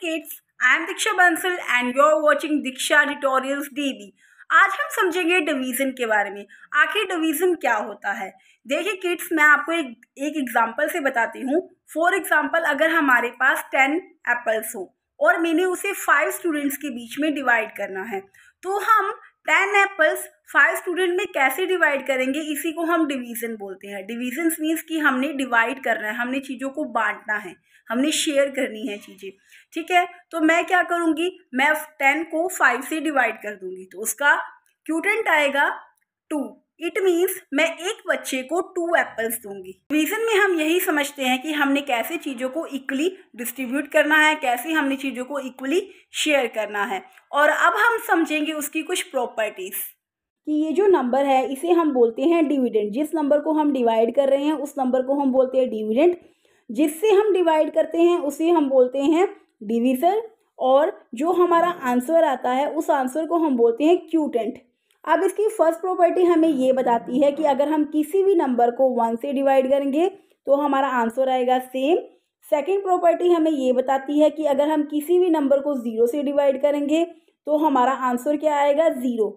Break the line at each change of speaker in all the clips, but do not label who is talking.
kids. I am Diksha Bansal and are watching Diksha Tutorials dd आज हम समझेंगे division के बारे में आखिर डिवीज़न क्या होता है देखिए किड्स मैं आपको एक एक एग्ज़ाम्पल से बताती हूँ फॉर एग्ज़ाम्पल अगर हमारे पास टेन एप्पल्स हो और मैंने उसे फाइव स्टूडेंट्स के बीच में डिवाइड करना है तो हम टेन एप्पल्स फाइव स्टूडेंट में कैसे डिवाइड करेंगे इसी को हम डिवीज़न बोलते हैं डिवीज़न मीन्स कि हमने डिवाइड करना है हमने चीज़ों को बांटना है हमने शेयर करनी है चीज़ें ठीक है तो मैं क्या करूँगी मैं टेन को फाइव से डिवाइड कर दूँगी तो उसका क्यूटेंट आएगा टू इट मीन्स मैं एक बच्चे को टू एप्पल्स दूंगी रीजन में हम यही समझते हैं कि हमने कैसे चीज़ों को इक्वली डिस्ट्रीब्यूट करना है कैसे हमने चीज़ों को इक्वली शेयर करना है और अब हम समझेंगे उसकी कुछ प्रॉपर्टीज़ कि ये जो नंबर है इसे हम बोलते हैं डिविडेंट जिस नंबर को हम डिवाइड कर रहे हैं उस नंबर को हम बोलते हैं डिविडेंट जिससे हम डिवाइड करते हैं उसे हम बोलते हैं डिविजन और जो हमारा आंसर आता है उस आंसर को हम बोलते हैं क्यूटेंट अब इसकी फर्स्ट प्रॉपर्टी हमें ये बताती है कि अगर हम किसी भी नंबर को वन से डिवाइड करेंगे तो हमारा आंसर आएगा सेम सेकेंड प्रॉपर्टी हमें ये बताती है कि अगर हम किसी भी नंबर को ज़ीरो से डिवाइड करेंगे तो हमारा आंसर क्या आएगा ज़ीरो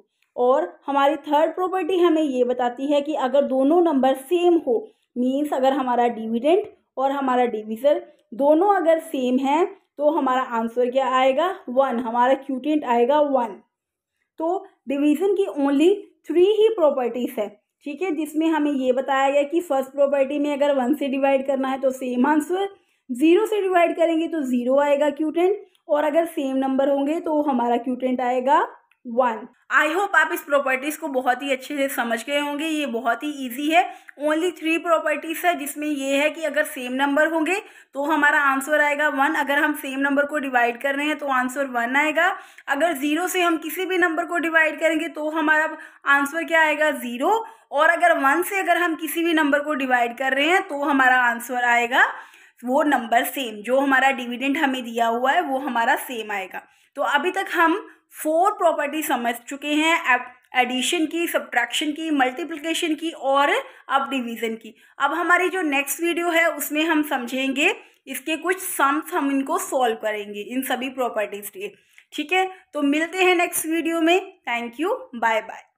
और हमारी थर्ड प्रॉपर्टी हमें ये बताती है कि अगर दोनों नंबर सेम हो मीन्स अगर हमारा डिविडेंट और हमारा डिविज़र दोनों अगर सेम हैं तो हमारा आंसर क्या आएगा वन हमारा क्यूटेंट आएगा वन तो डिवीज़न की ओनली थ्री ही प्रॉपर्टीज़ है ठीक है जिसमें हमें ये बताया गया कि फर्स्ट प्रॉपर्टी में अगर वन से डिवाइड करना है तो सेम आंसर ज़ीरो से डिवाइड करेंगे तो ज़ीरो आएगा क्यूटेंट और अगर सेम नंबर होंगे तो हमारा क्यूटेंट आएगा वन आई होप आप इस प्रॉपर्टीज़ को बहुत ही अच्छे से समझ गए होंगे ये बहुत ही ईजी है ओनली थ्री प्रॉपर्टीज़ है जिसमें ये है कि अगर सेम नंबर होंगे तो हमारा आंसर आएगा वन अगर हम सेम नंबर को डिवाइड कर रहे हैं तो आंसर वन आएगा अगर ज़ीरो से हम किसी भी नंबर को डिवाइड करेंगे तो हमारा आंसर क्या आएगा ज़ीरो और अगर वन से अगर हम किसी भी नंबर को डिवाइड कर रहे हैं तो हमारा आंसर आएगा वो नंबर सेम जो हमारा डिविडेंड हमें दिया हुआ है वो हमारा सेम आएगा तो अभी तक हम फोर प्रॉपर्टी समझ चुके हैं एडिशन की सब्ट्रैक्शन की मल्टीप्लिकेशन की और अब डिवीज़न की अब हमारी जो नेक्स्ट वीडियो है उसमें हम समझेंगे इसके कुछ सम्स हम इनको सॉल्व करेंगे इन सभी प्रॉपर्टीज़ के ठीक है तो मिलते हैं नेक्स्ट वीडियो में थैंक यू बाय बाय